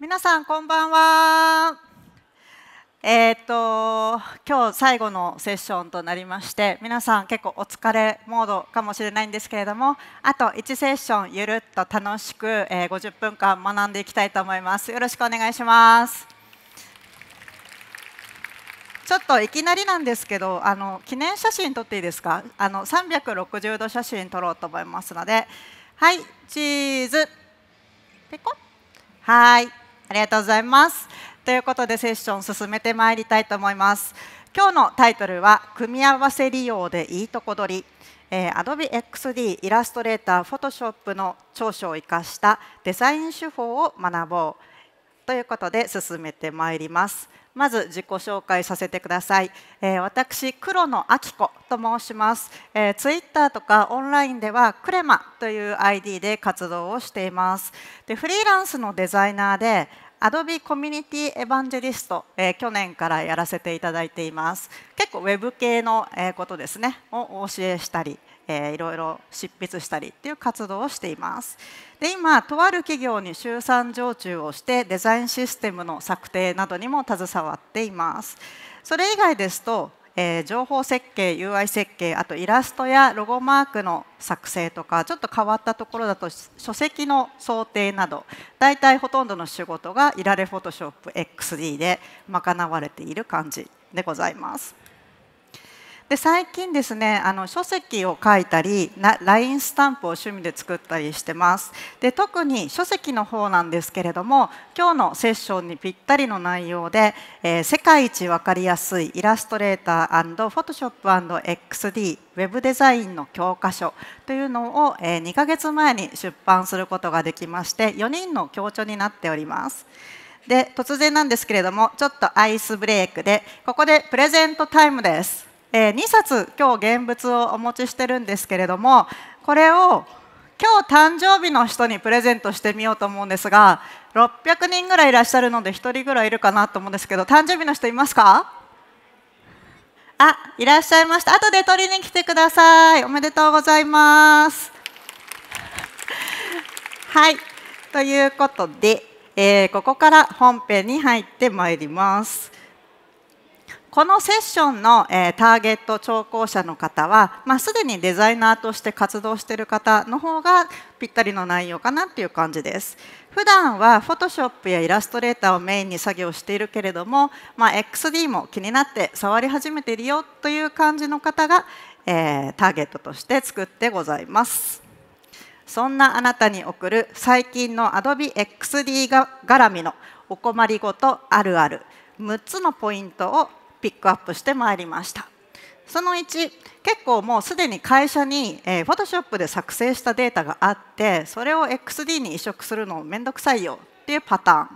皆さんこんばんはえー、っと今日最後のセッションとなりまして皆さん結構お疲れモードかもしれないんですけれどもあと1セッションゆるっと楽しく、えー、50分間学んでいきたいと思いますよろしくお願いしますちょっといきなりなんですけどあの記念写真撮っていいですかあの360度写真撮ろうと思いますのではいチーズペコはいありがとうございます。ということでセッション進めてまいりたいと思います。今日のタイトルは「組み合わせ利用でいいとこ取り」えー、Adobe XD イラストレーター Photoshop の長所を生かしたデザイン手法を学ぼうということで進めてまいります。まず自己紹介させてください、えー、私黒野明子と申します、えー、ツイッターとかオンラインではクレマという ID で活動をしていますでフリーランスのデザイナーで Adobe コミュニティエヴァンジェリスト、えー、去年からやらせていただいています結構ウェブ系のことですねをお教えしたりえー、いろいろ執筆したりっていう活動をしています。で今とある企業に週3常駐をしてデザインシステムの策定などにも携わっています。それ以外ですとえー、情報設計 UI 設計あとイラストやロゴマークの作成とかちょっと変わったところだと書籍の想定など大体ほとんどの仕事がいられフォトショップ XD で賄われている感じでございます。で最近ですねあの書籍を書いたり LINE スタンプを趣味で作ったりしてますで特に書籍の方なんですけれども今日のセッションにぴったりの内容で、えー、世界一分かりやすいイラストレーターフォトショップ &XD ウェブデザインの教科書というのを、えー、2ヶ月前に出版することができまして4人の協調になっております。で突然なんですけれどもちょっとアイスブレイクでここでプレゼントタイムです。えー、2冊今日現物をお持ちしてるんですけれどもこれを今日誕生日の人にプレゼントしてみようと思うんですが600人ぐらいいらっしゃるので1人ぐらいいるかなと思うんですけど誕生日の人いますかあいらっしゃいました後で取りに来てくださいおめでとうございます はいということで、えー、ここから本編に入ってまいりますこのセッションの、えー、ターゲット聴講者の方は、まあ、すでにデザイナーとして活動している方の方がぴったりの内容かなっていう感じです。普段は Photoshop やイラストレーターをメインに作業しているけれども、まあ、XD も気になって触り始めているよという感じの方が、えー、ターゲットとして作ってございます。そんなあなたに送る最近の AdobeXD が絡みのお困りごとあるある6つのポイントをピックアップしてまいりましたその1結構もうすでに会社に、えー、Photoshop で作成したデータがあってそれを XD に移植するの面倒くさいよっていうパターン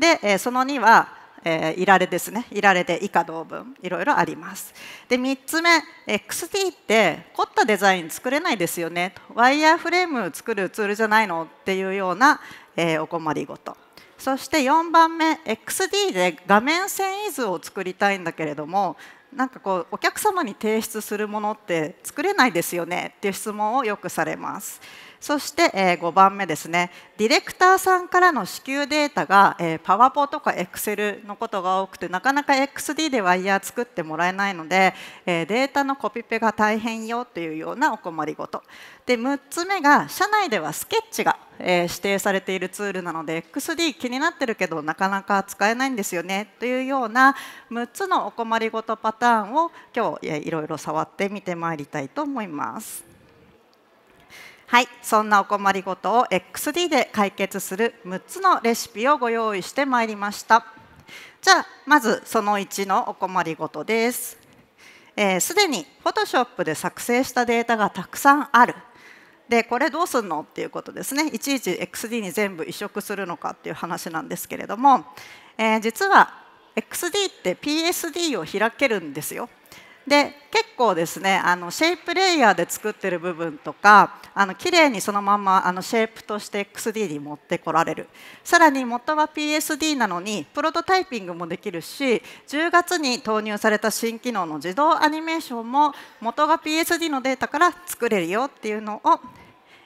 で、えー、その2はえー、いられですねいられで以下同文いろいろありますで3つ目 XD って凝ったデザイン作れないですよねワイヤーフレーム作るツールじゃないのっていうような、えー、お困りごとそして4番目 XD で画面遷移図を作りたいんだけれどもなんかこうお客様に提出するものって作れないですよねっていう質問をよくされます。そして、え5番目ですねディレクターさんからの支給データが、えー、パワポとかエクセルのことが多くてなかなか XD でワイヤー作ってもらえないので、えデータのコピペが大変よというようなお困りごとで6つ目が社内ではスケッチが、え指定されているツールなので XD 気になってるけどなかなか使えないんですよねというような6つのお困りごとパターンを今日いろいろ触ってみてまいりたいと思います。はい、そんなお困りごとを XD で解決する6つのレシピをご用意してまいりました。じゃあまずその1のお困りごとです。す、えー、で、に Photoshop で作成したデータがたくさんある。でこれどうすんのっていうことですねいちいち XD に全部移植するのかっていう話なんですけれども、えー、実は XD って PSD を開けるんですよで結構ですねあのシェイプレイヤーで作ってる部分とかあの綺麗にそのままあのシェイプとして XD に持ってこられるさらに元は PSD なのにプロトタイピングもできるし10月に投入された新機能の自動アニメーションも元が PSD のデータから作れるよっていうのを、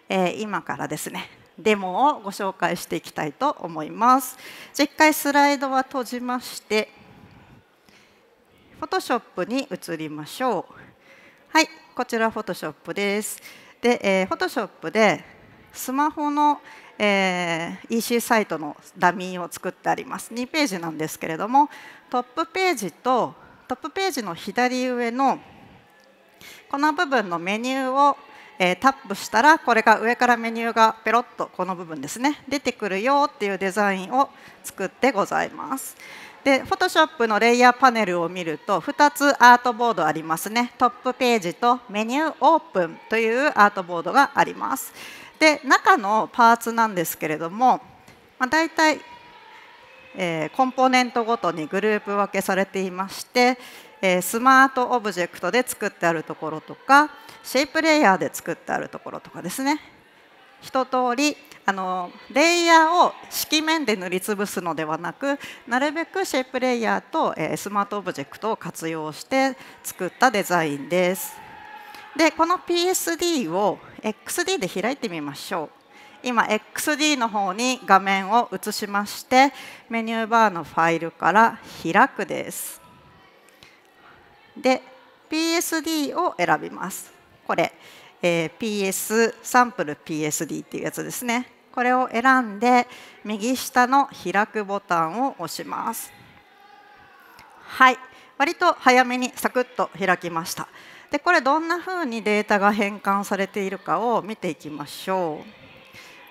えー、今からですねデモをご紹介していきたいと思います。実回スライドは閉じましてフォトショップに移りましょう。はい、こちらフォトショップです。で、えフォトショップでスマホの、えー、EC サイトのダミーを作ってあります。2ページなんですけれども、トップページとトップページの左上のこの部分のメニューを、えタップしたらこれが上からメニューがペロッとこの部分ですね出てくるよっていうデザインを作ってございます。で Photoshop のレイヤーパネルを見ると2つアートボードありますねトップページとメニューオープンというアートボードがありますで中のパーツなんですけれども、まあ、大体、えー、コンポーネントごとにグループ分けされていまして、えー、スマートオブジェクトで作ってあるところとかシェイプレイヤーで作ってあるところとかですね一通りあのレイヤーを色面で塗りつぶすのではなくなるべくシェイプレイヤーと、えー、スマートオブジェクトを活用して作ったデザインです。でこの PSD を XD で開いてみましょう。今 XD の方に画面を移しましてメニューバーのファイルから「開く」です。で PSD を選びます。これ、えー、PS サンプル PSD っていうやつですね。これを選んで右下の開くボタンを押しますはい割と早めにサクッと開きましたでこれどんな風にデータが変換されているかを見ていきましょう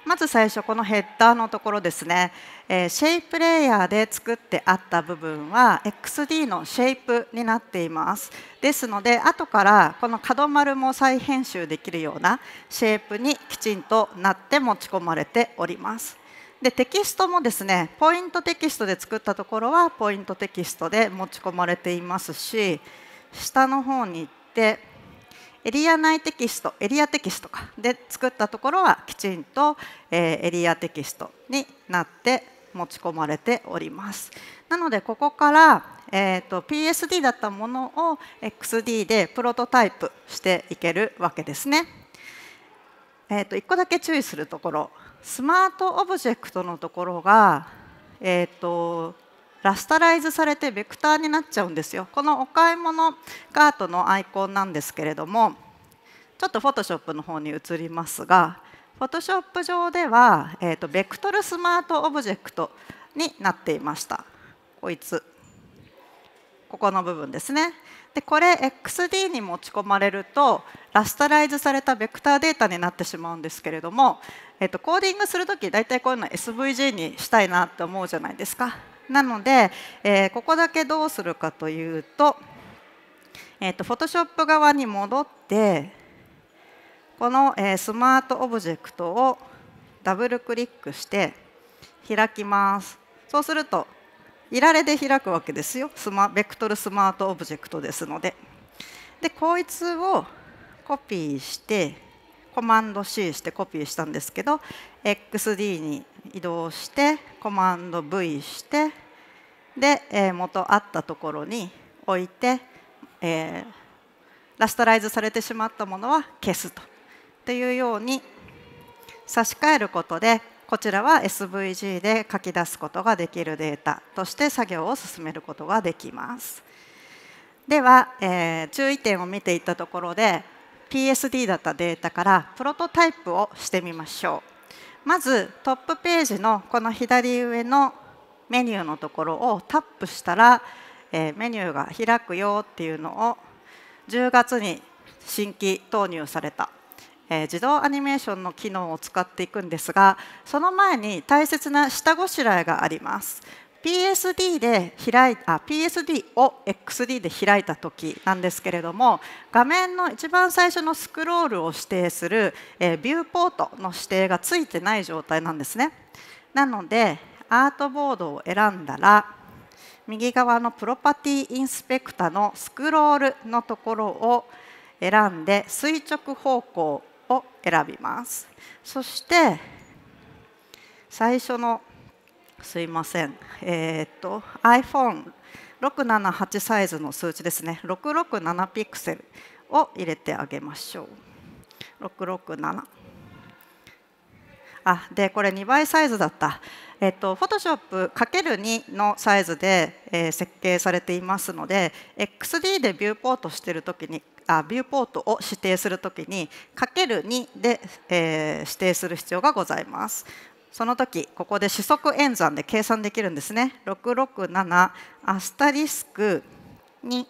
まず最初このヘッダーのところですね、えー、シェイプレイヤーで作ってあった部分は XD のシェイプになっていますですので後からこの角丸も再編集できるようなシェイプにきちんとなって持ち込まれておりますでテキストもですねポイントテキストで作ったところはポイントテキストで持ち込まれていますし下の方に行ってエリア内テキストエリアテキストかで作ったところはきちんと、えエリアテキストになって持ち込まれております。なのでここから、えーと、PSD だったものを XD でプロトタイプしていけるわけですね。えーと、1個だけ注意するところスマートオブジェクトのところが、えーとラスタライズされてベクターになっちゃうんですよこのお買い物カートのアイコンなんですけれどもちょっとフォトショップの方に移りますがフォトショップ上では、えーと、ベクトルスマートオブジェクトになっていましたこいつここの部分ですねでこれ XD に持ち込まれるとラスタライズされたベクターデータになってしまうんですけれども、えーと、とコーディングする時大体こういうの SVG にしたいなって思うじゃないですかなので、えー、ここだけどうするかというと、えーと、と Photoshop 側に戻ってこの、えー、スマートオブジェクトをダブルクリックして開きます。そうするといられで開くわけですよスマベクトルスマートオブジェクトですので。でこいつをコピーしてコマンド C してコピーしたんですけど XD に移動してコマンド V してで、え元あったところに置いて、えー、ラストライズされてしまったものは消すとというように差し替えることでこちらは SVG で書き出すことができるデータとして作業を進めることができます。では、えー、注意点を見ていったところで PSD だったデータからプロトタイプをしてみましょうまずトップページのこの左上のメニューのところをタップしたら、えメニューが開くよっていうのを10月に新規投入された、え自動アニメーションの機能を使っていくんですがその前に大切な下ごしらえがあります PSD, で開いあ PSD を XD で開いた時なんですけれども画面の一番最初のスクロールを指定する、えー、ビューポートの指定がついてない状態なんですね。なのでアートボードを選んだら右側のプロパティインスペクタのスクロールのところを選んで垂直方向を選びます。そして最初のすいません、えー、っと iPhone678 サイズの数値ですね667ピクセルを入れてあげましょう667あでこれ2倍サイズだったえっと Photoshop ×2 のサイズで、えー、設計されていますので XD でビューポートしてる時にあビューポートを指定するときに ×2 で、えー、指定する必要がございます。その時ここで試則演算で計算できるんですね667アスタリスクに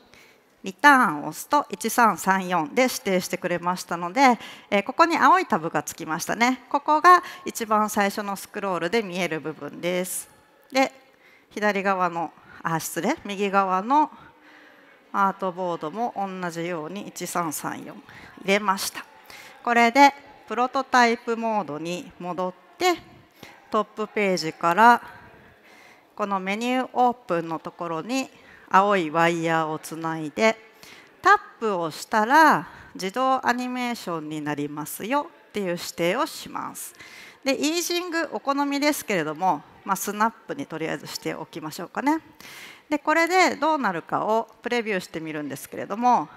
リターンを押すと1334で指定してくれましたので、えここに青いタブがつきましたねここが一番最初のスクロールで見える部分ですで左側のあ失礼右側のアートボードも同じように1334入れましたこれでプロトタイプモードに戻ってトップページからこのメニューオープンのところに青いワイヤーをつないでタップをしたら自動アニメーションになりますよっていう指定をします。でイージングお好みですけれども、まあ、スナップにとりあえずしておきましょうかね。でこれでどうなるかをプレビューしてみるんですけれども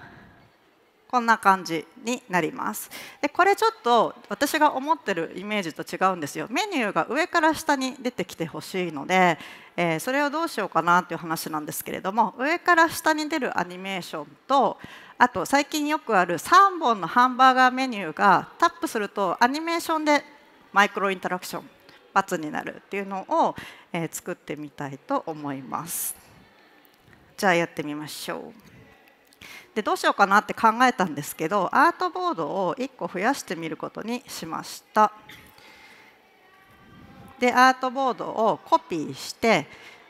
こんな感じになりますでこれちょっと私が思ってるイメージと違うんですよメニューが上から下に出てきてほしいので、えー、それをどうしようかなという話なんですけれども上から下に出るアニメーションとあと最近よくある3本のハンバーガーメニューがタップするとアニメーションでマイクロインタラクション×になるっていうのを、えー、作ってみたいと思います。じゃあやってみましょう。でどうしようかなって考えたんですけどアートボードを1個増やしてみることにしました。でアートボードをコピーして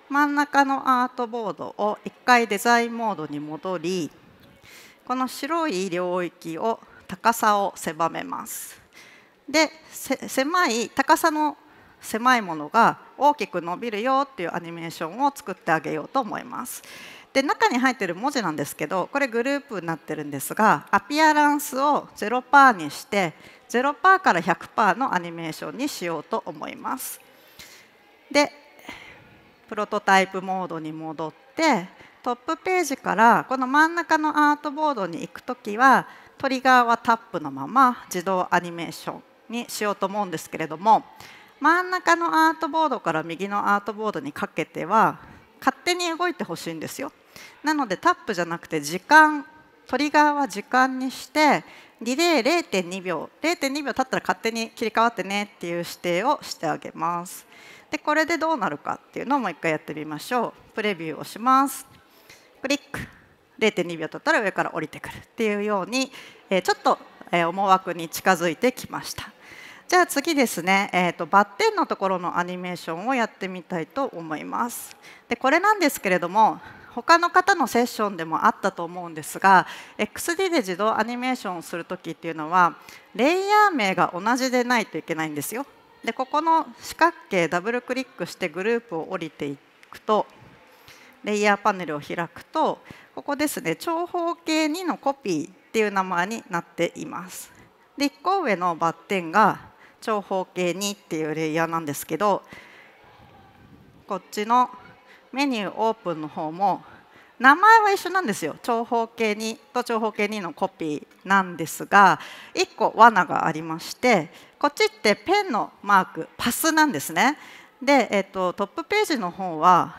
真ん中のアートボードを1回デザインモードに戻りこの白い領域を高さを狭めます。で狭い高さの狭いものが大きく伸びるよっていうアニメーションを作ってあげようと思います。で中に入ってる文字なんですけどこれグループになってるんですがアピアランスを0%にして0%から100%のアニメーションにしようと思います。でプロトタイプモードに戻ってトップページからこの真ん中のアートボードに行く時はトリガーはタップのまま自動アニメーションにしようと思うんですけれども真ん中のアートボードから右のアートボードにかけては勝手に動いてほしいんですよなのでタップじゃなくて時間トリガーは時間にしてリレー0.2秒0.2秒経ったら勝手に切り替わってねっていう指定をしてあげます。でこれでどうなるかっていうのをもう一回やってみましょう。プレビューをします。クリック0.2秒経ったら上から降りてくるっていうように、えちょっと、え思惑に近づいてきました。じゃあ次ですね、えーとバッテンのところのアニメーションをやってみたいと思います。でこれなんですけれども他の方のセッションでもあったと思うんですが XD で自動アニメーションをする時っていうのはレイヤー名が同じでないといけないんですよ。でここの四角形ダブルクリックしてグループを降りていくとレイヤーパネルを開くとここですね長方形2のコピーっていう名前になっています。で1個上のバッテンが長方形2っていうレイヤーなんですけどこっちのメニューオープンの方も名前は一緒なんですよ長方形2と長方形2のコピーなんですが1個罠がありましてこっちってペンのマークパスなんですねで、えっと、トップページの方は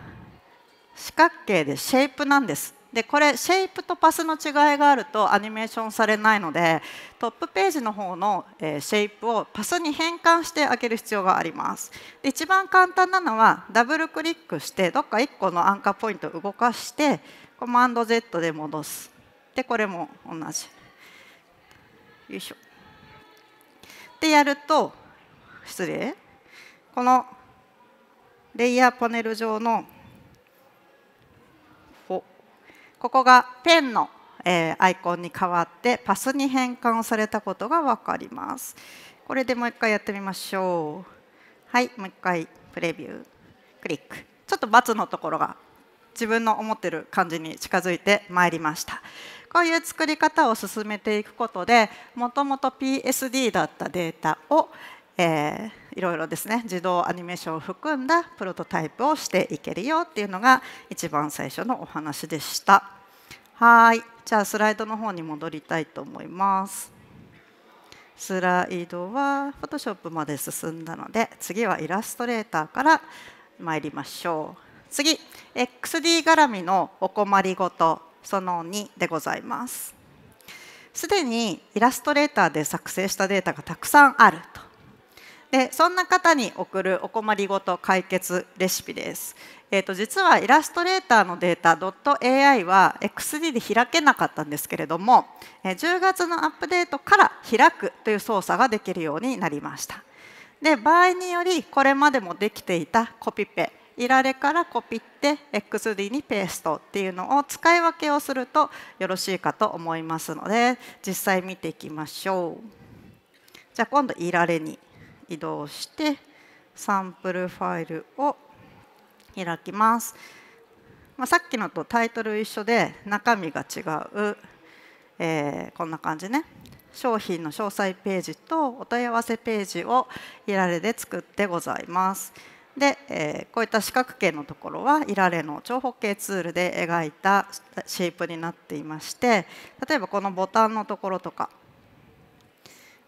四角形でシェイプなんですでこれシェイプとパスの違いがあるとアニメーションされないのでトップページの方の、えー、シェイプをパスに変換してあげる必要がありますで一番簡単なのはダブルクリックしてどっか1個のアンカーポイントを動かしてコマンド Z で戻すでこれも同じよいしょでやると失礼このレイヤーパネル上のここがペンの、えー、アイコンに変わってパスに変換されたことが分かります。これでもう一回やってみましょう。はい、もう一回プレビュークリック。ちょっと×のところが自分の思ってる感じに近づいてまいりました。こういう作り方を進めていくことでもともと PSD だったデータを、えー、いろいろですね自動アニメーションを含んだプロトタイプをしていけるよっていうのが一番最初のお話でした。はいじゃあスライドの方に戻りたいと思います。スライドはフォトショップまで進んだので次はイラストレーターから参りましょう。次 XD 絡みのお困りごとその2でございます。すでにイラストレーターで作成したデータがたくさんあるとでそんな方に送るお困りごと解決レシピです。えーと、実はイラストレーターのデータ .ai は XD で開けなかったんですけれども10月のアップデートから開くという操作ができるようになりました。で場合によりこれまでもできていたコピペいられからコピって XD にペーストっていうのを使い分けをするとよろしいかと思いますので実際見ていきましょう。じゃあ今度いられに移動してサンプルファイルを開きます、まあ、さっきのとタイトル一緒で中身が違う、えー、こんな感じね商品の詳細ページとお問い合わせページをいられで作ってございます。で、えー、こういった四角形のところはいられの長方形ツールで描いたシェイプになっていまして例えばこのボタンのところとか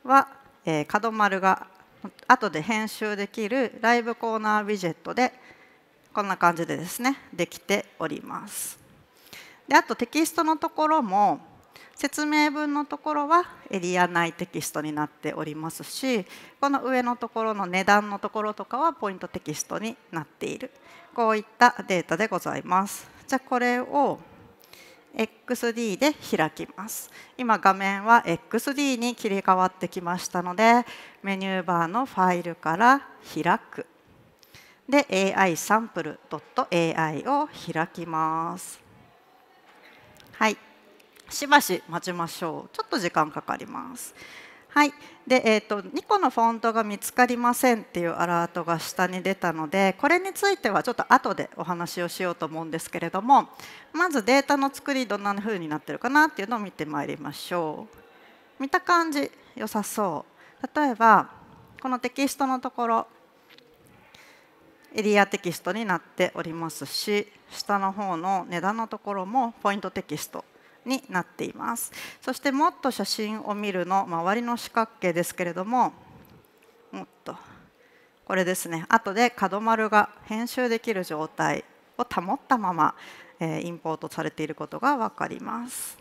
は、えー、角丸が後で編集できるライブコーナーウィジェットでこんな感じでですねできております。であとテキストのところも説明文のところはエリア内テキストになっておりますしこの上のところの値段のところとかはポイントテキストになっているこういったデータでございます。じゃこれを XD で開きます今画面は XD に切り替わってきましたのでメニューバーのファイルから開くで AI サンプル .ai を開きますはいしばし待ちましょうちょっと時間かかりますはいでえーと2個のフォントが見つかりませんっていうアラートが下に出たのでこれについてはちょっと後でお話をしようと思うんですけれどもまずデータの作りどんな風になってるかなっていうのを見てまいりましょう見た感じ良さそう例えばこのテキストのところエリアテキストになっておりますし下の方の値段のところもポイントテキストになっていますそしてもっと写真を見るの周りの四角形ですけれどももっとこれですね後で角丸が編集できる状態を保ったまま、えインポートされていることが分かります。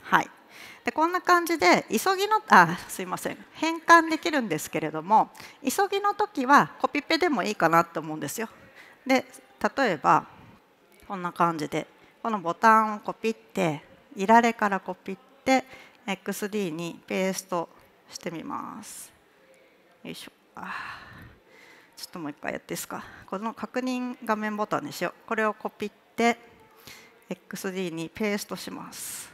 はい、でこんな感じで急ぎのあすいません変換できるんですけれども急ぎの時はコピペでもいいかなと思うんですよ。で例えばこんな感じでこのボタンをコピっていられからコピって XD にペーストしてみますよいしょあちょっともう一回やっていいですかこの確認画面ボタンにしようこれをコピって XD にペーストします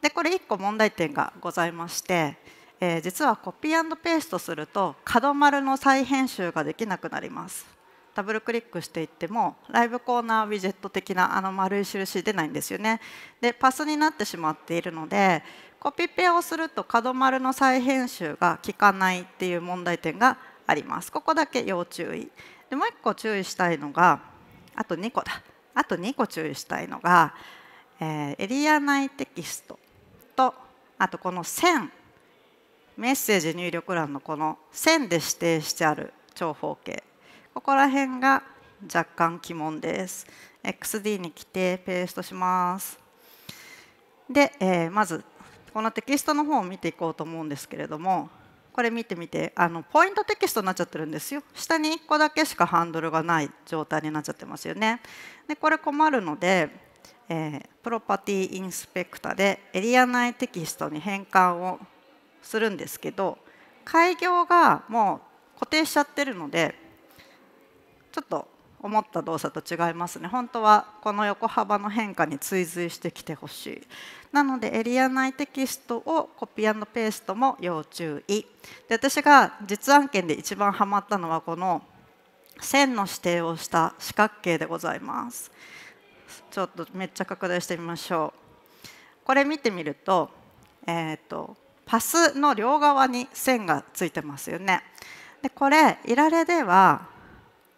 でこれ1個問題点がございましてえー、実はコピーペーストすると角丸の再編集ができなくなりますダブルクリックしていってもライブコーナーウィジェット的なあの丸い印出ないんですよね。でパスになってしまっているのでコピペをすると角丸の再編集が効かないっていう問題点があります。ここだけ要注意でもう1個注意したいのがあと2個だあと2個注意したいのが、えー、エリア内テキストとあとこの線メッセージ入力欄のこの線で指定してある長方形ここら辺が若干鬼門です XD に来てペーストしますで、えー、まずこのテキストの方を見ていこうと思うんですけれどもこれ見てみてあのポイントテキストになっちゃってるんですよ下に1個だけしかハンドルがない状態になっちゃってますよねでこれ困るので、えー、プロパティインスペクタでエリア内テキストに変換をするんですけど開業がもう固定しちゃってるのでちょっと思った動作と違いますね本当はこの横幅の変化に追随してきてほしいなのでエリア内テキストをコピーペーストも要注意で私が実案件で一番ハマったのはこの線の指定をした四角形でございますちょっとめっちゃ拡大してみましょうこれ見てみると,、えーと、パスの両側に線がついてますよねでこれいられでは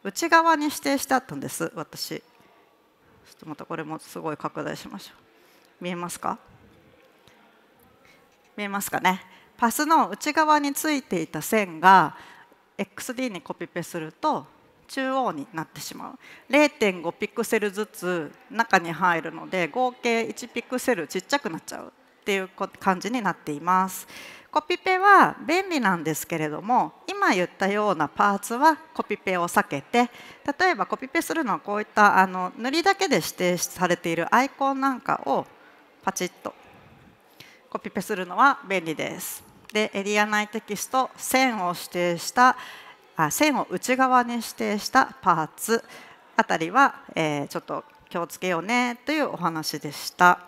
内側に指定してあったんです私ちょっとまたこれもすごい拡大しましょう見えますか見えますかねパスの内側についていた線が XD にコピペすると中央になってしまう0.5ピクセルずつ中に入るので合計1ピクセルちっちゃくなっちゃうっていう感じになっています。コピペは便利なんですけれども今言ったようなパーツはコピペを避けて例えばコピペするのはこういったあの塗りだけで指定されているアイコンなんかをパチッとコピペするのは便利です。でエリア内テキスト線を指定したあ線を内側に指定したパーツあたりは、えー、ちょっと気をつけようねというお話でした。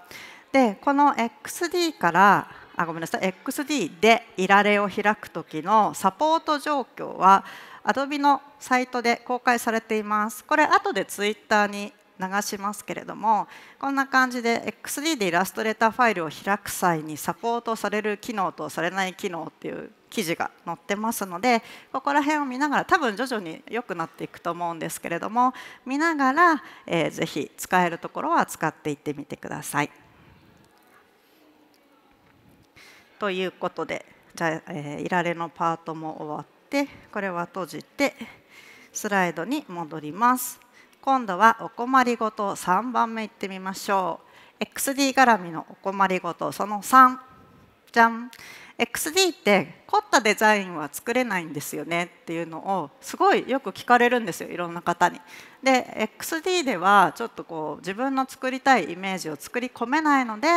でこの XD からあごめんなさい XD でいられを開く時のサポート状況は Adobe のサイトで公開されています。これ後で Twitter に流しますけれどもこんな感じで XD でイラストレーターファイルを開く際にサポートされる機能とされない機能っていう記事が載ってますのでここら辺を見ながら多分徐々に良くなっていくと思うんですけれども見ながら、えー、ぜひ使えるところは使っていってみてください。ということでじゃあ、えー、いられのパートも終わってこれは閉じてスライドに戻ります今度はお困りごと3番目いってみましょう XD 絡みのお困りごとその3じゃん XD って凝ったデザインは作れないんですよねっていうのをすごいよく聞かれるんですよいろんな方に。で XD ではちょっとこう自分の作りたいイメージを作り込めないので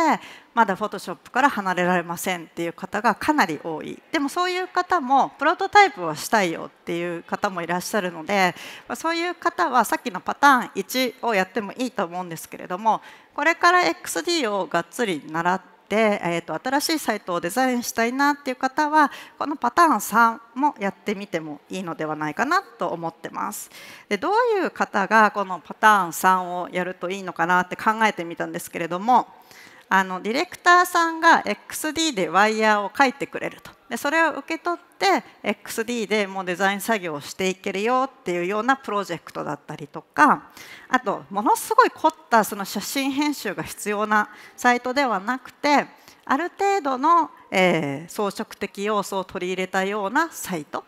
まだフォトショップから離れられませんっていう方がかなり多いでもそういう方もプロトタイプはしたいよっていう方もいらっしゃるのでそういう方はさっきのパターン1をやってもいいと思うんですけれどもこれから XD をがっつり習って、えーと新しいサイトをデザインしたいなっていう方はこのパターン3もやってみてもいいのではないかなと思ってます。でどういう方がこのパターン3をやるといいのかなって考えてみたんですけれどもあのディレクターさんが XD でワイヤーを書いてくれるとでそれを受け取って XD でもうデザイン作業をしていけるよっていうようなプロジェクトだったりとかあとものすごい凝ったその写真編集が必要なサイトではなくてある程度の、えー、装飾的要素を取り入れたようなサイト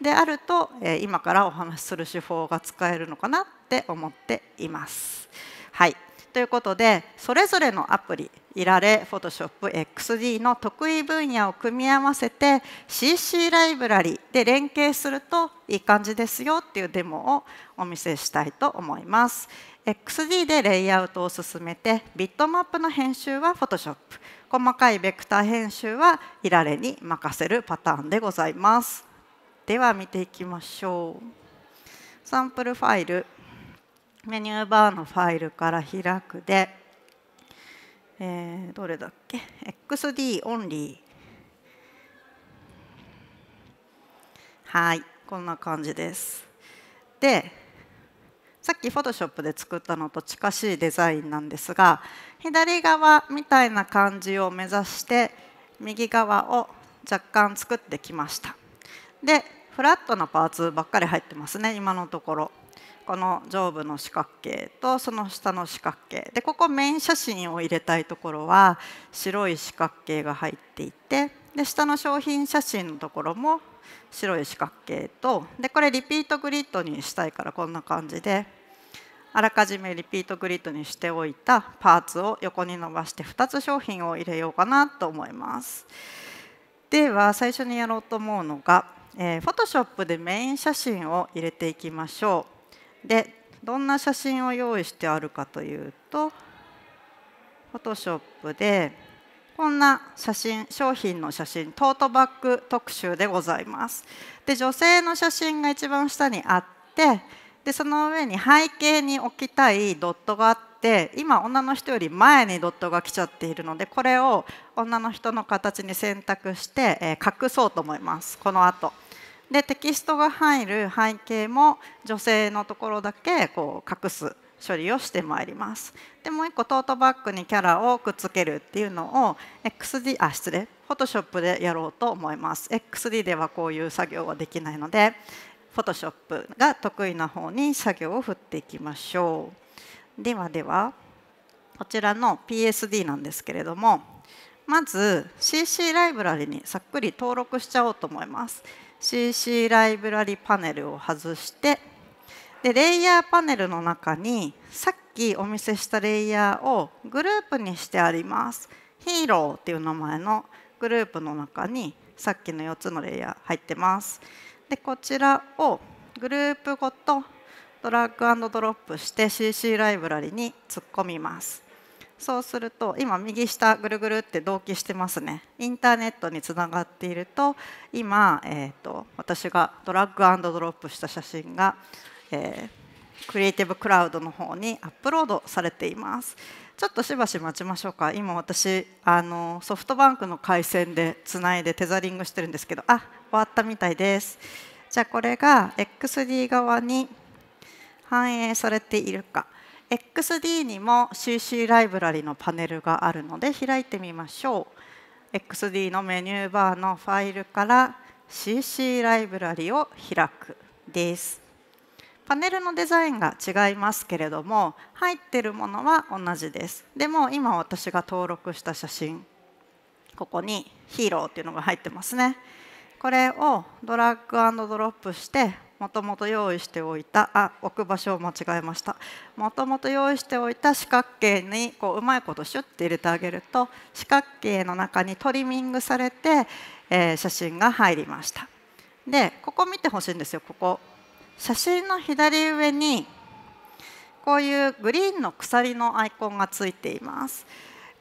であると、えー、今からお話しする手法が使えるのかなって思っています。はいということでそれぞれのアプリいられ PhotoshopXD の得意分野を組み合わせて CC ライブラリで連携するといい感じですよっていうデモをお見せしたいと思います。XD でレイアウトを進めてビットマップの編集は Photoshop 細かいベクター編集はいられに任せるパターンでございます。では見ていきましょう。サンプルファイルメニューバーのファイルから開くでえー、どれだっけ XD オンリーはいこんな感じですでさっきフォトショップで作ったのと近しいデザインなんですが左側みたいな感じを目指して右側を若干作ってきましたでフラットなパーツばっかり入ってますね今のところこの上部の四角形とその下の四角形でここメイン写真を入れたいところは白い四角形が入っていてで下の商品写真のところも白い四角形とでこれリピートグリッドにしたいからこんな感じであらかじめリピートグリッドにしておいたパーツを横に伸ばして2つ商品を入れようかなと思います。では最初にやろうと思うのが、えー、Photoshop でメイン写真を入れていきましょう。でどんな写真を用意してあるかというと Photoshop でこんな写真商品の写真トートバッグ特集でございます。で女性の写真が一番下にあってでその上に背景に置きたいドットがあって今女の人より前にドットが来ちゃっているのでこれを女の人の形に選択して、え隠そうと思いますこの後でテキストが入る背景も女性のところだけこう隠す処理をしてまいります。でもう一個トートバッグにキャラをくっつけるっていうのを XD あ失礼フォトショップでやろうと思います。XD ではこういう作業はできないのでフォトショップが得意な方に作業を振っていきましょう。ではではこちらの PSD なんですけれどもまず CC ライブラリにさっくり登録しちゃおうと思います。CC ライブラリパネルを外してでレイヤーパネルの中にさっきお見せしたレイヤーをグループにしてありますヒーローっていう名前のグループの中にさっきの4つのレイヤー入ってますでこちらをグループごとドラッグドロップして CC ライブラリに突っ込みますそうすると今右下ぐるぐるって同期してますねインターネットにつながっていると今、えーと、私がドラッグアンドロップした写真が、えー、クリエイティブクラウドの方にアップロードされていますちょっとしばし待ちましょうか今私あのソフトバンクの回線でつないでテザリングしてるんですけどあ終わったみたいですじゃあこれが XD 側に反映されているか XD にも CC ライブラリのパネルがあるので開いてみましょう XD のメニューバーのファイルから CC ライブラリを開くですパネルのデザインが違いますけれども入ってるものは同じですでも今私が登録した写真ここにヒーローっていうのが入ってますねこれをドラッグドロップしてもともと用意しておいたあ置く場所を間違えましたもともと用意しておいた四角形にこううまいことシュッて入れてあげると四角形の中にトリミングされて、えー、写真が入りましたでここ見てほしいんですよここ写真の左上にこういうグリーンの鎖のアイコンがついています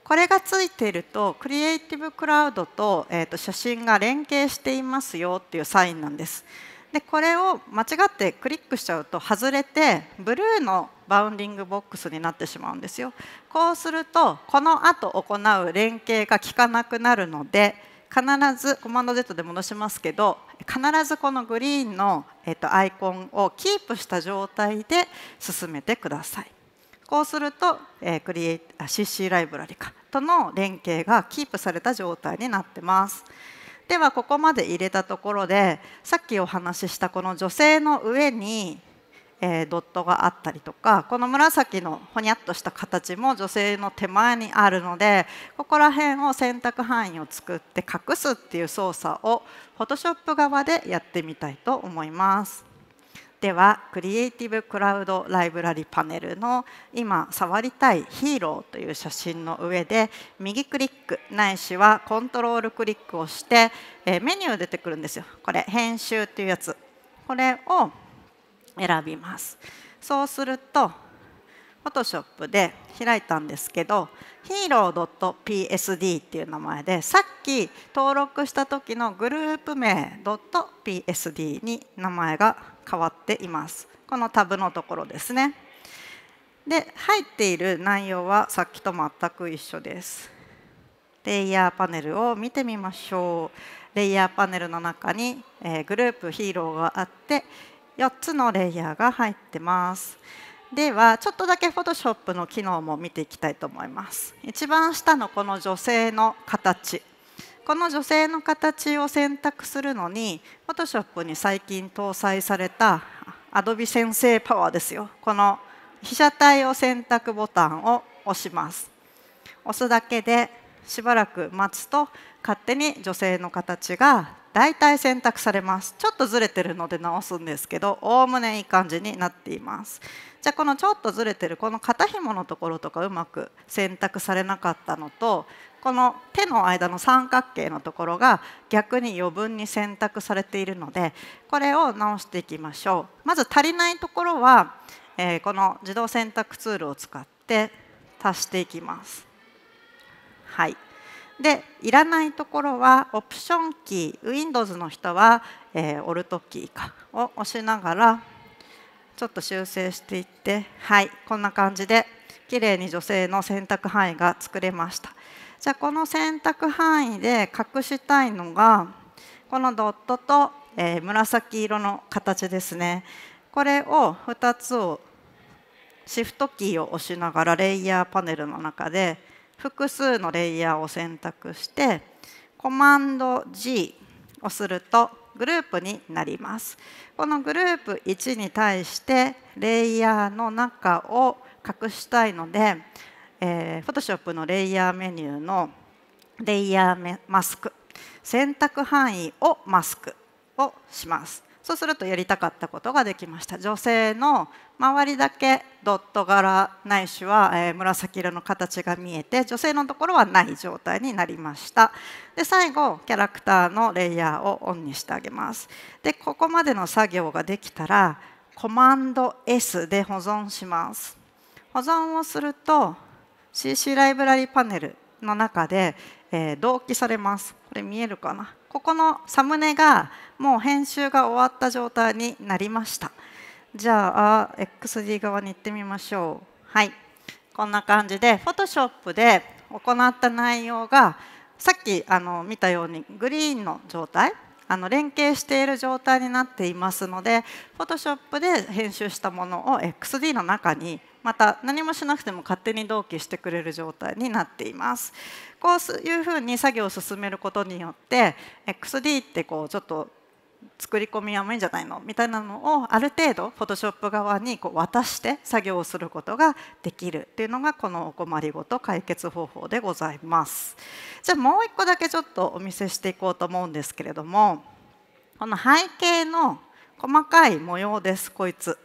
これがついているとクリエイティブクラウドと,、えー、と写真が連携していますよっていうサインなんです。でこれを間違ってクリックしちゃうと外れてブルーのバウンディングボックスになってしまうんですよこうするとこの後行う連携が効かなくなるので必ずコマンド Z で戻しますけど必ずこのグリーンの、えっと、アイコンをキープした状態で進めてくださいこうすると、えー、クリエイ CC ライブラリかとの連携がキープされた状態になってます。ではここまで入れたところでさっきお話ししたこの女性の上に、えー、ドットがあったりとかこの紫のほにゃっとした形も女性の手前にあるのでここら辺を選択範囲を作って隠すっていう操作を Photoshop 側でやってみたいと思います。ではクリエイティブ・クラウド・ライブラリパネルの今触りたいヒーローという写真の上で右クリックないしはコントロールクリックをして、えメニュー出てくるんですよこれ編集というやつこれを選びますそうすると Photoshop で開いたんですけど hero.psd っていう名前でさっき登録した時のグループ名 .psd に名前が変わっていますこのタブのところですねで入っている内容はさっきと全く一緒ですレイヤーパネルを見てみましょうレイヤーパネルの中に、えグループヒーローがあって4つのレイヤーが入ってますではちょっとだけ Photoshop の機能も見ていきたいと思います一番下のこの女性の形この女性の形を選択するのに Photoshop に最近搭載された Adobe 先生パワーですよこの被写体を選択ボタンを押します押すだけでしばらく待つと勝手に女性の形が大体選択されますちょっとずれてるので直すんですけどおおむねいい感じになっていますじゃあこのちょっとずれてるこの肩紐のところとかうまく選択されなかったのとこの手の間の三角形のところが逆に余分に選択されているのでこれを直していきましょうまず足りないところは、えー、この自動選択ツールを使って足していきますはい。でいらないところはオプションキー Windows の人は、えー、オルトキーかを押しながらちょっと修正していってはいこんな感じで綺麗に女性の選択範囲が作れましたじゃあこの選択範囲で隠したいのがこのドットと、えー、紫色の形ですねこれを2つをシフトキーを押しながらレイヤーパネルの中で複数のレイヤーを選択してコマンド G をするとグループになりますこのグループ1に対してレイヤーの中を隠したいので、えー、Photoshop のレイヤーメニューのレイヤーマスク選択範囲をマスクをしますそうするとやりたかったことができました女性の周りだけドット柄ないしは、えー、紫色の形が見えて女性のところはない状態になりましたで最後キャラクターのレイヤーをオンにしてあげますでここまでの作業ができたらコマンド S で保存します保存をすると CC ライブラリパネルの中で、えー、同期されますこれ見えるかなここのサムネがもう編集が終わった状態になりましたじゃあ XD 側に行ってみましょうはいこんな感じで Photoshop で行った内容がさっきあの見たようにグリーンの状態あの連携している状態になっていますので Photoshop で編集したものを XD の中にまた何もしなくても勝手に同期してくれる状態になっています。こういうふうに作業を進めることによって XD ってこうちょっと作り込みやもいんじゃないのみたいなのをある程度フォトショップ側にこう渡して作業をすることができるっていうのがこのお困りごと解決方法でございます。じゃあもう一個だけちょっとお見せしていこうと思うんですけれどもこの背景の細かい模様ですこいつ。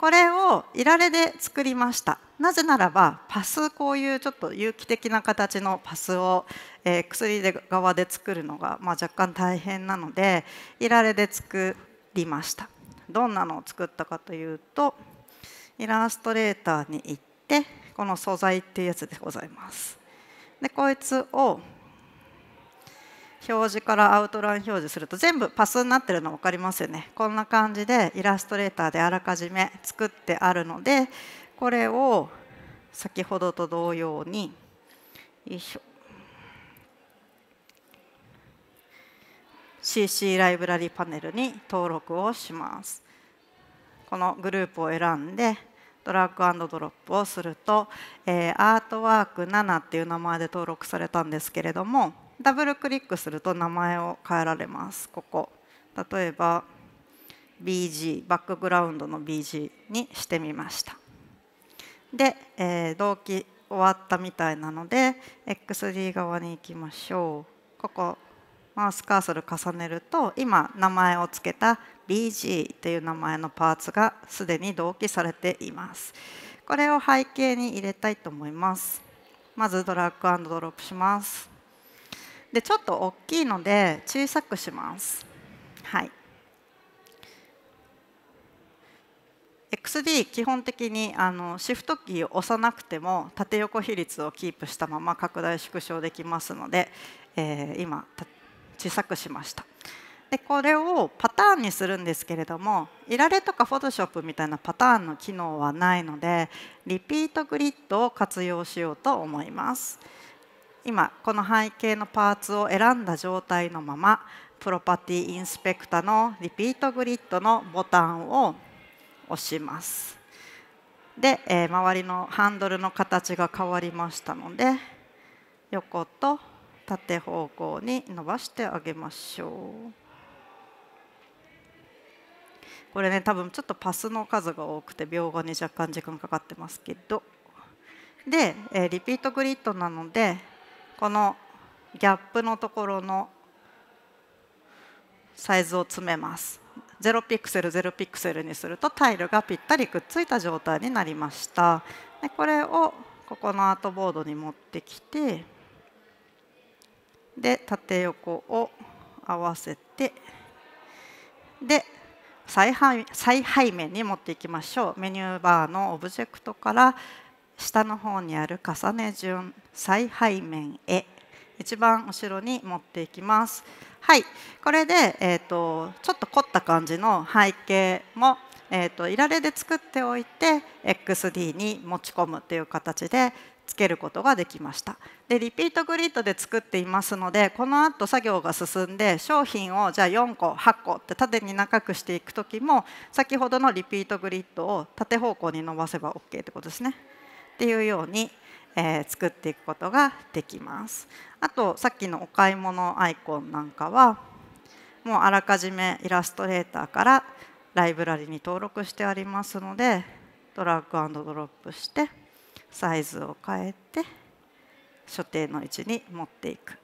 これをいられで作りましたなぜならばパスこういうちょっと有機的な形のパスを、えー、薬で側で作るのが、まあ、若干大変なのでいられで作りましたどんなのを作ったかというとイラストレーターに行ってこの素材っていうやつでございますでこいつを表示からアウトライン表示すると全部パスになってるの分かりますよねこんな感じでイラストレーターであらかじめ作ってあるのでこれを先ほどと同様にしょ CC ライブラリパネルに登録をしますこのグループを選んでドラッグドロップをすると、えー、アートワーク7っていう名前で登録されたんですけれどもダブルクリックすると名前を変えられますここ例えば BG バックグラウンドの BG にしてみましたで、えー、同期終わったみたいなので XD 側に行きましょうここマウスカーソル重ねると今名前を付けた BG という名前のパーツがすでに同期されていますこれを背景に入れたいと思いますまずドラッグドロップしますでちょっと大きいので小さくします。はい XD 基本的にあのシフトキーを押さなくても縦横比率をキープしたまま拡大縮小できますので、えー、今小さくしました。でこれをパターンにするんですけれどもいられとかフォトショップみたいなパターンの機能はないのでリピートグリッドを活用しようと思います。今この背景のパーツを選んだ状態のままプロパティインスペクタのリピートグリッドのボタンを押します。で、えー、周りのハンドルの形が変わりましたので横と縦方向に伸ばしてあげましょう。これね多分ちょっとパスの数が多くて秒後に若干時間かかってますけどで、えリピートグリッドなのでこのギャップのところのサイズを詰めます0ピクセル0ピクセルにするとタイルがぴったりくっついた状態になりましたでこれをここのアートボードに持ってきてで縦横を合わせてで再背面に持っていきましょうメニューバーのオブジェクトから下の方にある重ね順再背面へ一番後ろに持っていきます。はい、これで、えーと、ちょっと凝った感じの背景も、えーと、といられで作っておいて XD に持ち込むという形でつけることができましたでリピートグリッドで作っていますのでこのあと作業が進んで商品をじゃあ4個8個って縦に長くしていく時も先ほどのリピートグリッドを縦方向に伸ばせば OK ってことですね。っていうように、えー、作っていくことができます。あとさっきのお買い物アイコンなんかはもうあらかじめイラストレーターからライブラリに登録してありますのでドラッグドロップしてサイズを変えて所定の位置に持っていく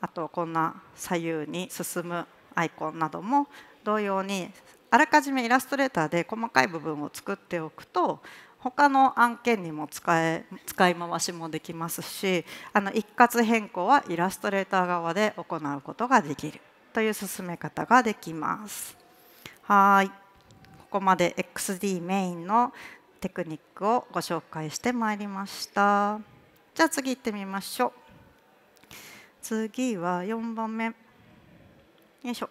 あとこんな左右に進むアイコンなども同様にあらかじめイラストレーターで細かい部分を作っておくと他の案件にも使え使い回しもできますしあの一括変更はイラストレーター側で行うことができるという進め方ができます。はいここまで XD メインのテクニックをご紹介してまいりました。じゃあ次行ってみましょう。次は4番目。よいしょ。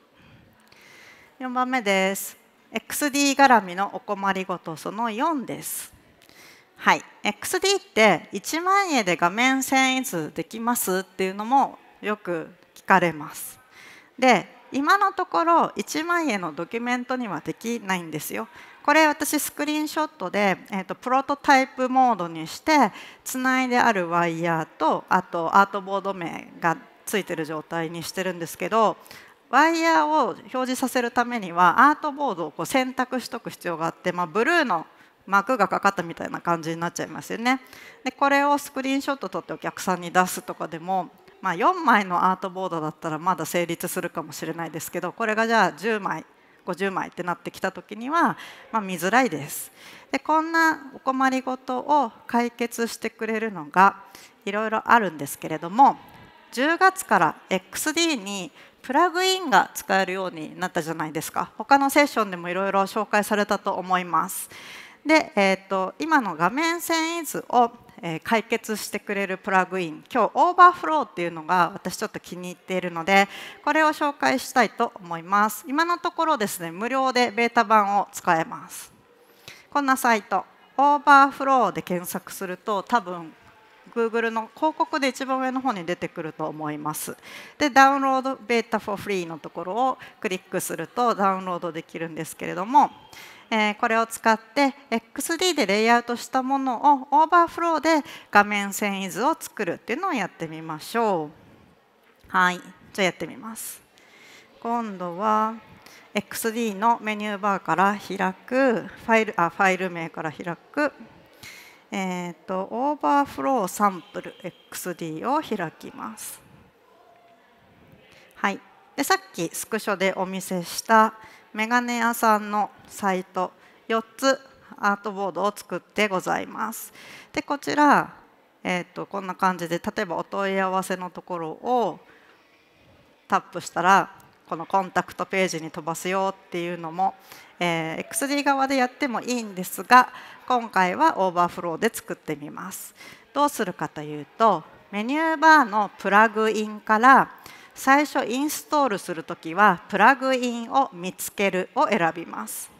4番目です。XD 絡みのお困りごとその4です。はい、XD って1万円で画面遷移図できますっていうのもよく聞かれます。で今のところ1万円のドキュメントにはできないんですよ。これ私スクリーンショットで、えーと、プロトタイプモードにしてつないであるワイヤーとあとアートボード名がついてる状態にしてるんですけどワイヤーを表示させるためにはアートボードをこう選択しておく必要があって、まあ、ブルーの膜がかかったみたいな感じになっちゃいますよね。でこれをスクリーンショット撮ってお客さんに出すとかでも、まあ、4枚のアートボードだったらまだ成立するかもしれないですけどこれがじゃあ10枚50枚ってなってきた時には、まあ、見づらいです。でこんなお困りごとを解決してくれるのがいろいろあるんですけれども10月から XD にプラグインが使えるようになったじゃないですか他のセッションでもいろいろ紹介されたと思います。で、えーと、今の画面遷移図を、えー、解決してくれるプラグイン今日オーバーフローっていうのが私ちょっと気に入っているのでこれを紹介したいと思います今のところですね無料でベータ版を使えますこんなサイトオーバーフローで検索すると多分 Google の広告で一番上の方に出てくると思います。で、ダウンロードベータフォーフリーのところをクリックするとダウンロードできるんですけれども、えこれを使って XD でレイアウトしたものをオーバーフローで画面遷移図を作るっていうのをやってみましょう。はい、じゃあやってみます。今度は XD のメニューバーから開くファイルあファイル名から開く、えーとオーバーフローサンプル XD を開きます。はい、でさっきスクショでお見せしたメガネ屋さんのサイト4つアートボードを作ってございます。でこちら、えーと、こんな感じで例えばお問い合わせのところをタップしたらこのコンタクトページに飛ばすよっていうのも、えー、XD 側でやってもいいんですが今回はオーバーフローで作ってみます。どうするかというとメニューバーのプラグインから「最初インストールするときはプラグインを見つけるを選びます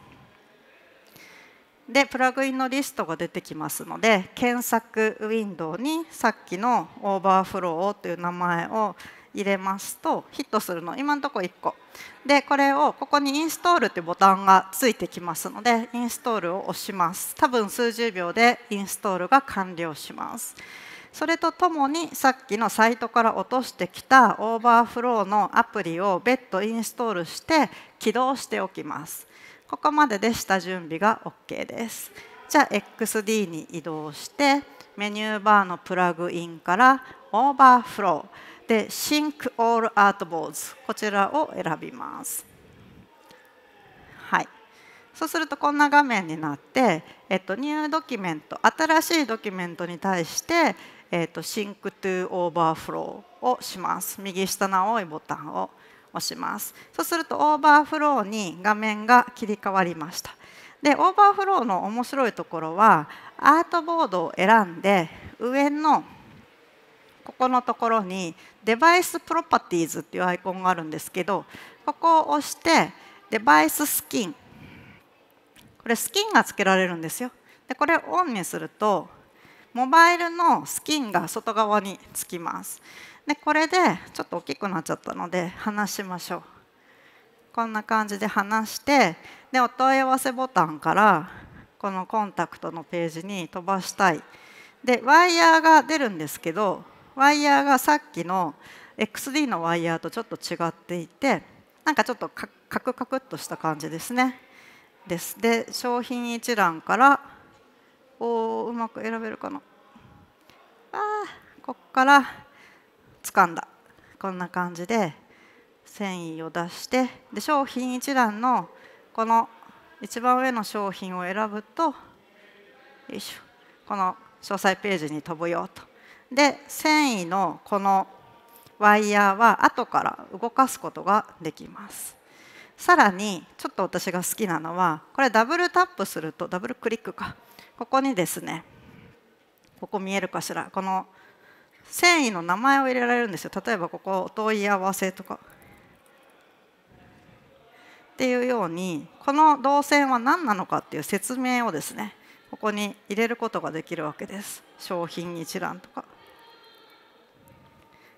でプラグインのリストが出てきますので検索ウィンドウにさっきのオーバーフローという名前を入れますとヒットするの今のとこ1個でこれをここにインストールってボタンがついてきますのでインストールを押します多分数十秒でインストールが完了しますそれとともにさっきのサイトから落としてきたオーバーフローのアプリを別途インストールして起動しておきます。ここまでで下準備が OK です。じゃあ XD に移動してメニューバーのプラグインからオーバーフローで Sync All Artboards こちらを選びます。はい、そうするとこんな画面になって、えっと、ニュードキュメント新しいドキュメントに対してえーと、シンクトゥ to o v e r f をします。右下の青いボタンを押します。そうするとオーバーフローに画面が切り替わりました。でオーバーフローの面白いところはアートボードを選んで上のここのところにデバイスプロパティーズっていうアイコンがあるんですけどここを押してデバイススキンこれスキンがつけられるんですよ。でこれをオンにするとモバイルのスキンが外側につきますでこれでちょっと大きくなっちゃったので離しましょうこんな感じで離してでお問い合わせボタンからこのコンタクトのページに飛ばしたいでワイヤーが出るんですけどワイヤーがさっきの XD のワイヤーとちょっと違っていてなんかちょっとカクカクっとした感じですねですで商品一覧からおうまく選べるかなあこっから掴んだこんな感じで繊維を出してで商品一覧のこの一番上の商品を選ぶとよいしょこの詳細ページに飛ぶよとで繊維のこのワイヤーは後から動かすことができますさらにちょっと私が好きなのはこれダブルタップするとダブルクリックかここにですねここ見えるかしらこの繊維の名前を入れられるんですよ例えばここお問い合わせとか。っていうようにこの動線は何なのかっていう説明をですねここに入れることができるわけです商品一覧とか。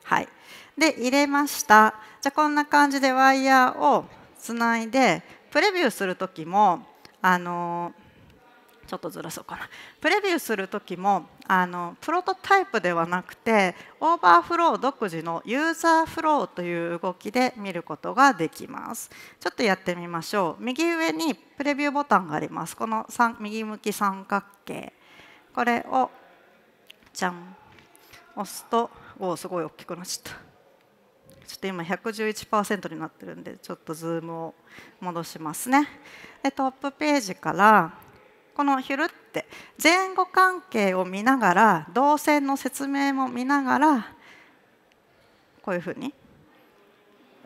はい、で入れましたじゃあこんな感じでワイヤーをつないでプレビューする時もあのーちょっとずらそうかなプレビューする時もあのプロトタイプではなくてオーバーフロー独自のユーザーフローという動きで見ることができますちょっとやってみましょう右上にプレビューボタンがありますこの右向き三角形これをじゃん押すとおおすごい大きくなっちゃったちょっと今111%になってるんでちょっとズームを戻しますねでトップページからこのひゅるって前後関係を見ながら動線の説明も見ながらこういうふうに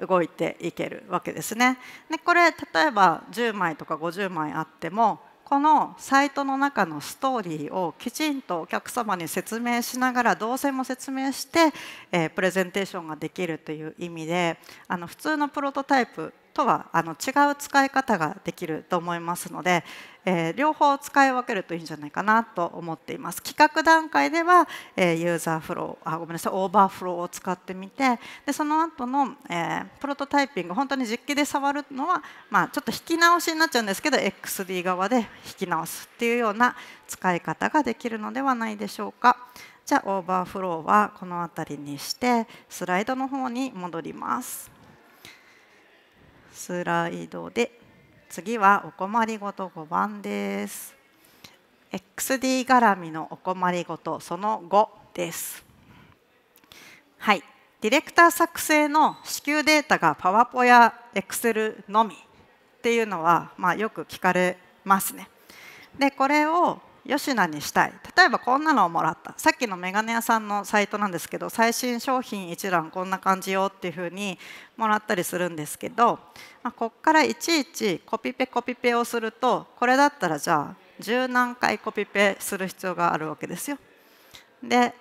動いていけるわけですね。でこれ例えば10枚とか50枚あってもこのサイトの中のストーリーをきちんとお客様に説明しながら動線も説明して、えー、プレゼンテーションができるという意味であの普通のプロトタイプとはあの違う使い方ができると思いますので、えー、両方使い分けるといいんじゃないかなと思っています企画段階では、えー、ユーザーフローあごめんなさいオーバーフローを使ってみてでその後の、えー、プロトタイピング本当に実機で触るのは、まあ、ちょっと引き直しになっちゃうんですけど XD 側で引き直すっていうような使い方ができるのではないでしょうか。じゃあオーバーフローはこの辺りにしてスライドの方に戻ります。スライドで次はお困りごと5番です XD 絡みのお困りごとその5ですはいディレクター作成の支給データがパワポや Excel のみっていうのは、まあ、よく聞かれますねでこれをよしなにしたい例えばこんなのをもらったさっきのメガネ屋さんのサイトなんですけど最新商品一覧こんな感じよっていうふうにもらったりするんですけど、まあ、ここからいちいちコピペコピペをするとこれだったらじゃあ十何回コピペする必要があるわけですよ。で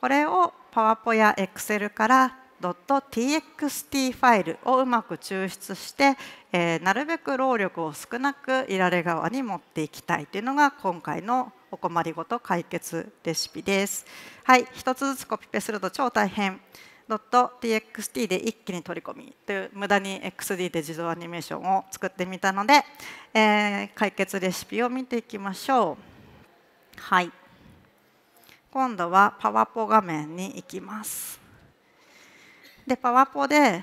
これをパワポやエクセルから .txt ファイルをうまく抽出して、えー、なるべく労力を少なくいられ側に持っていきたいというのが今回のお困りごと解決レシピです。はい、一つずつコピペすると超大変。.txt で一気に取り込みという無駄に XD で自動アニメーションを作ってみたので、えー、解決レシピを見ていきましょう。はい、今度はパワポ画面に行きます。でパワポで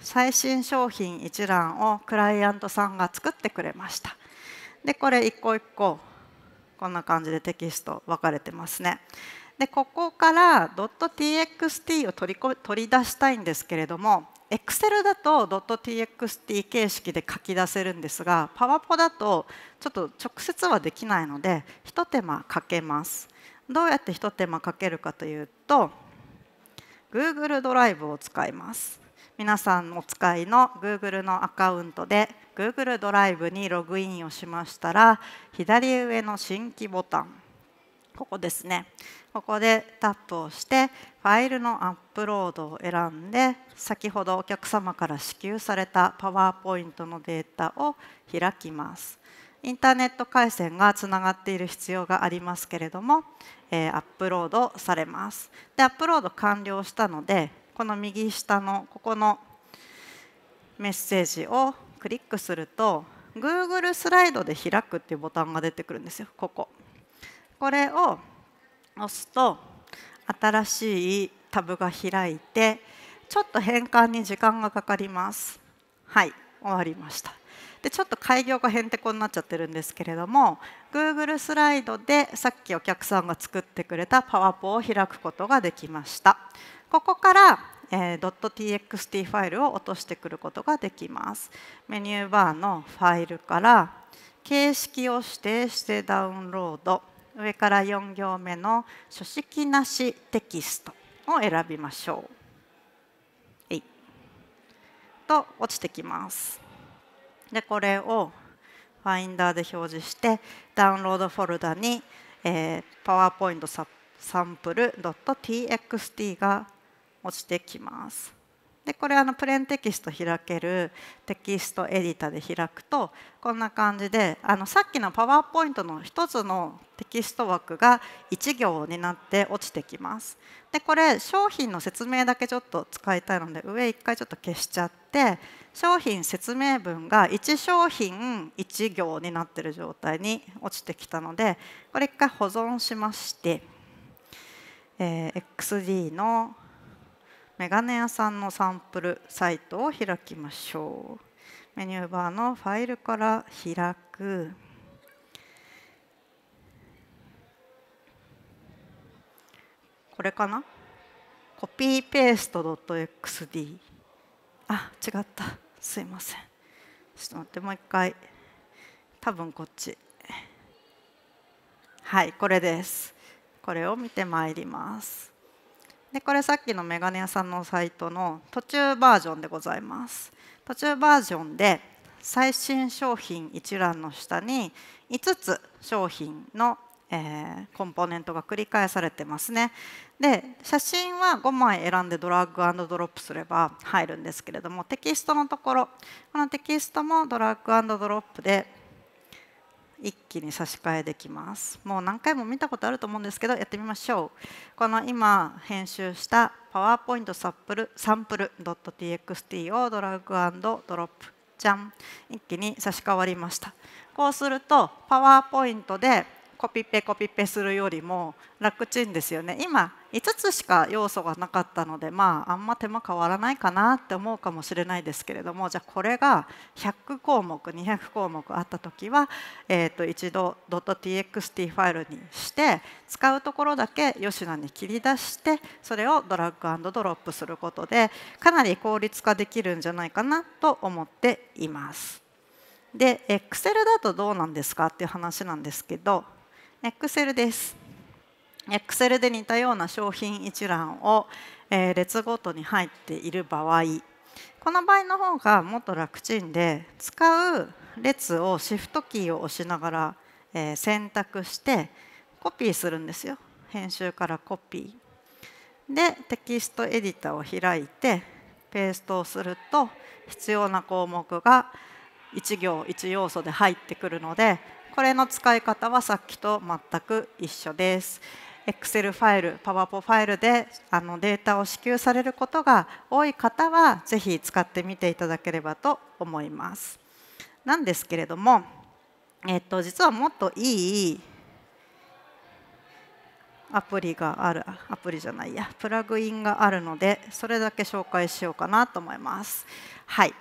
最新商品一覧をクライアントさんが作ってくれましたでこれ一個一個こんな感じでテキスト分かれてますねでここから .txt を取りこ取り出したいんですけれども Excel だと .txt 形式で書き出せるんですが PowerPo だとちょっと直接はできないのでひと手間かけますどうやってひと手間かけるかというと Google ドライブを使います皆さんお使いの Google のアカウントで Google ドライブにログインをしましたら左上の新規ボタンここですねここでタップをしてファイルのアップロードを選んで先ほどお客様から支給されたパワーポイントのデータを開きますインターネット回線がつながっている必要がありますけれどもえー、アップロードされます。でアップロード完了したのでこの右下のここのメッセージをクリックすると Google スライドで開くっていうボタンが出てくるんですよここ。これを押すと新しいタブが開いてちょっと変換に時間がかかります。はい終わりましたでちょっと開業がへんてこになっちゃってるんですけれども Google スライドでさっきお客さんが作ってくれたパワポを開くことができましたここからえー、.txt ファイルを落としてくることができますメニューバーのファイルから形式を指定してダウンロード上から4行目の書式なしテキストを選びましょう。と落ちてきます。でこれをファインダーで表示してダウンロードフォルダに、えー、PowerPoint サンプル .txt が落ちてきます。でこれあのプレーンテキスト開けるテキストエディタで開くとこんな感じであのさっきのパワーポイントの1つのテキスト枠が1行になって落ちてきます。でこれ商品の説明だけちょっと使いたいので上1回ちょっと消しちゃって商品説明文が1商品1行になってる状態に落ちてきたのでこれ1回保存しまして、え XD のメガネ屋さんのサンプルサイトを開きましょうメニューバーのファイルから開くこれかなコピーペースト .xd あ違ったすいませんちょっと待ってもう一回多分こっちはいこれですこれを見てまいりますでこれさっきのメガネ屋さんのサイトの途中バージョンでございます途中バージョンで最新商品一覧の下に5つ商品の、えー、コンポーネントが繰り返されてますねで写真は5枚選んでドラッグドロップすれば入るんですけれどもテキストのところこのテキストもドラッグドロップで一気に差し替えできますもう何回も見たことあると思うんですけどやってみましょうこの今編集した PowerPoint サプルサンプル .txt をドラッグドロップじゃん一気に差し替わりましたこうすると PowerPoint でコピペコピペするよりも楽ちんですよね今5つしか要素がなかったのでまああんま手間変わらないかなって思うかもしれないですけれどもじゃあこれが100項目200項目あった時は、えー、と一度 .txt ファイルにして使うところだけ吉野に切り出してそれをドラッグドロップすることでかなり効率化できるんじゃないかなと思っています。で Excel だとどうなんですかっていう話なんですけど Excel です。Excel で似たような商品一覧を、えー、列ごとに入っている場合この場合の方がもっと楽ちんで使う列をシフトキーを押しながら、えー、選択してコピーするんですよ編集からコピーでテキストエディターを開いてペーストをすると必要な項目が1行1要素で入ってくるのでこれの使い方はさっきと全く一緒です。Excel ファイル、PowerPo ファイルであのデータを支給されることが多い方はぜひ使ってみていただければと思います。なんですけれども、えっと、実はもっといいアプリがあるアプリじゃないやプラグインがあるのでそれだけ紹介しようかなと思います。はい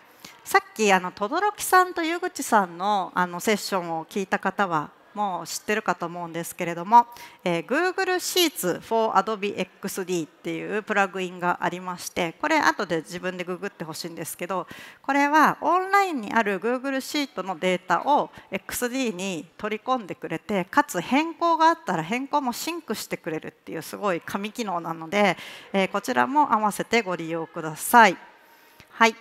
さっきあの轟さんと湯口さんのあのセッションを聞いた方はもう知ってるかと思うんですけれども、えー、Google Sheets for Adobe XD っていうプラグインがありましてこれ後で自分でググってほしいんですけどこれはオンラインにある Google シートのデータを XD に取り込んでくれてかつ変更があったら変更もシンクしてくれるっていうすごい神機能なので、えー、こちらも合わせてご利用ください。はい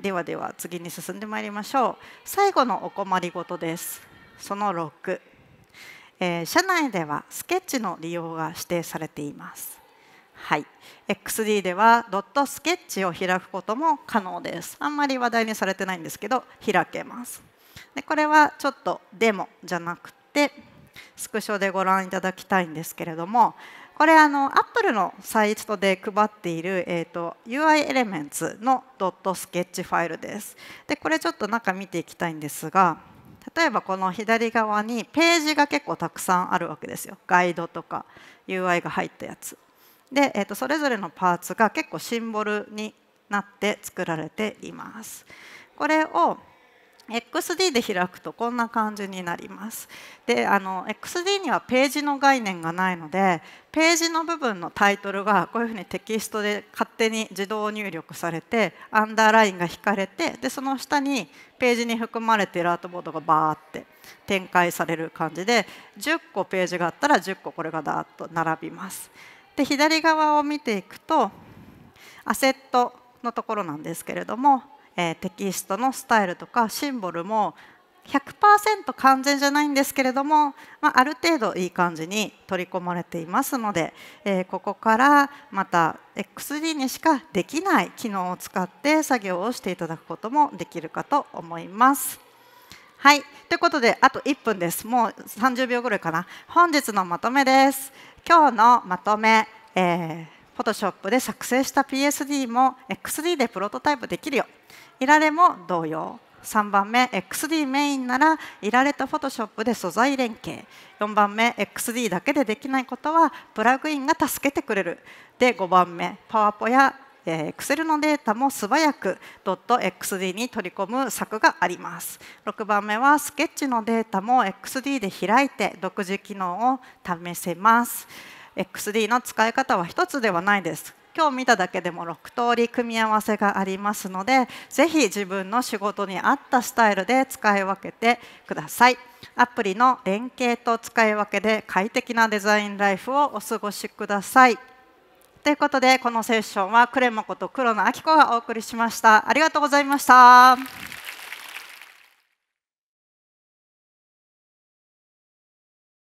ではでは次に進んでまいりましょう最後のお困りごとですその6、えー、社内ではスケッチの利用が指定されていますはい、XD ではドットスケッチを開くことも可能ですあんまり話題にされてないんですけど開けますでこれはちょっとデモじゃなくてスクショでご覧いただきたいんですけれどもこれあのアップルのサイトで配っている、えーと、と UI エレメンツのドットスケッチファイルです。でこれちょっと中見ていきたいんですが例えばこの左側にページが結構たくさんあるわけですよガイドとか UI が入ったやつ。で、えーとそれぞれのパーツが結構シンボルになって作られています。これを XD で開くとこんな感じになります。であの XD にはページの概念がないのでページの部分のタイトルがこういうふうにテキストで勝手に自動入力されてアンダーラインが引かれてでその下にページに含まれているアートボードがバーって展開される感じで10個ページがあったら10個これがダーッと並びます。で左側を見ていくとアセットのところなんですけれどもえー、テキストのスタイルとかシンボルも100%完全じゃないんですけれども、まあ、ある程度いい感じに取り込まれていますので、えー、ここからまた XD にしかできない機能を使って作業をしていただくこともできるかと思います。はい、ということであと1分です。もう30秒ぐらいかな。本日のまとめです。今日のまとめ、えー、Photoshop で作成した PSD も XD でプロトタイプできるよ。いられも同様3番目 XD メインならいられとフォトショップで素材連携4番目 XD だけでできないことはプラグインが助けてくれるで5番目パワポや Excel のデータも素早く .xd に取り込む策があります6番目はスケッチのデータも XD で開いて独自機能を試せます XD の使い方は一つではないです今日見ただけでも6通り組み合わせがありますのでぜひ自分の仕事に合ったスタイルで使い分けてくださいアプリの連携と使い分けで快適なデザインライフをお過ごしくださいということでこのセッションはクレマこと黒野明子がお送りしましたありがとうございました